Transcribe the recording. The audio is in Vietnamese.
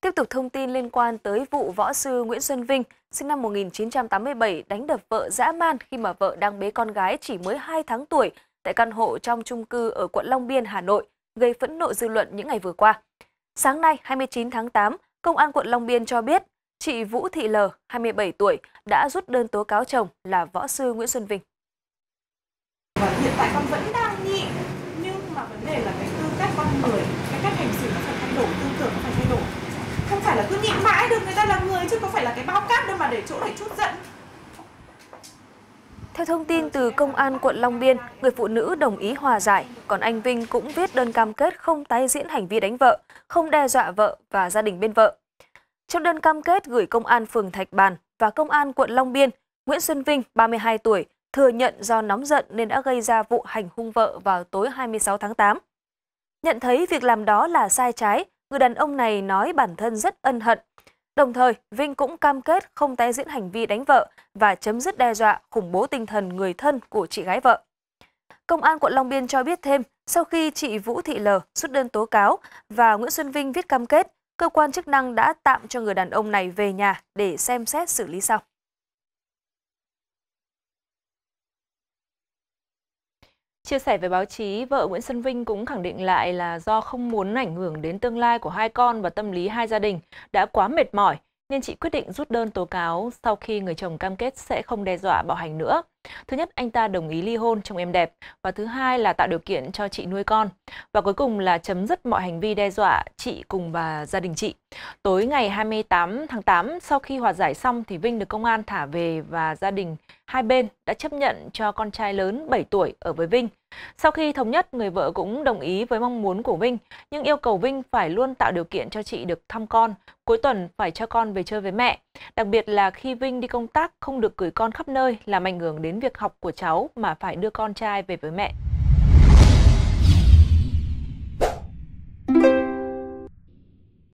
Tiếp tục thông tin liên quan tới vụ võ sư Nguyễn Xuân Vinh, sinh năm 1987, đánh đập vợ dã man khi mà vợ đang bế con gái chỉ mới 2 tháng tuổi tại căn hộ trong trung cư ở quận Long Biên, Hà Nội, gây phẫn nộ dư luận những ngày vừa qua. Sáng nay, 29 tháng 8, Công an quận Long Biên cho biết chị Vũ Thị L, 27 tuổi, đã rút đơn tố cáo chồng là võ sư Nguyễn Xuân Vinh. Và vâng, hiện tại con vẫn đang nhịn, nhưng mà vấn đề là cái tư cách con người, cái cách hành xử nó phải thay đổi, tư tưởng nó phải thay đổi không phải là cứ nghĩ mãi được người ta là người chứ có phải là cái bao cát đâu mà để chỗ để chút giận theo thông tin từ Công an quận Long Biên, người phụ nữ đồng ý hòa giải, còn anh Vinh cũng viết đơn cam kết không tái diễn hành vi đánh vợ, không đe dọa vợ và gia đình bên vợ. Trong đơn cam kết gửi Công an phường Thạch Bàn và Công an quận Long Biên, Nguyễn Xuân Vinh, 32 tuổi, thừa nhận do nóng giận nên đã gây ra vụ hành hung vợ vào tối 26 tháng 8. Nhận thấy việc làm đó là sai trái, Người đàn ông này nói bản thân rất ân hận. Đồng thời, Vinh cũng cam kết không tái diễn hành vi đánh vợ và chấm dứt đe dọa khủng bố tinh thần người thân của chị gái vợ. Công an quận Long Biên cho biết thêm, sau khi chị Vũ Thị L rút đơn tố cáo và Nguyễn Xuân Vinh viết cam kết, cơ quan chức năng đã tạm cho người đàn ông này về nhà để xem xét xử lý sau. Chia sẻ với báo chí, vợ Nguyễn Xuân Vinh cũng khẳng định lại là do không muốn ảnh hưởng đến tương lai của hai con và tâm lý hai gia đình, đã quá mệt mỏi nên chị quyết định rút đơn tố cáo sau khi người chồng cam kết sẽ không đe dọa bạo hành nữa. Thứ nhất, anh ta đồng ý ly hôn trong em đẹp và thứ hai là tạo điều kiện cho chị nuôi con. Và cuối cùng là chấm dứt mọi hành vi đe dọa chị cùng và gia đình chị. Tối ngày 28 tháng 8, sau khi hòa giải xong thì Vinh được công an thả về và gia đình hai bên đã chấp nhận cho con trai lớn 7 tuổi ở với Vinh sau khi thống nhất, người vợ cũng đồng ý với mong muốn của Vinh, nhưng yêu cầu Vinh phải luôn tạo điều kiện cho chị được thăm con, cuối tuần phải cho con về chơi với mẹ. Đặc biệt là khi Vinh đi công tác không được gửi con khắp nơi làm ảnh hưởng đến việc học của cháu mà phải đưa con trai về với mẹ.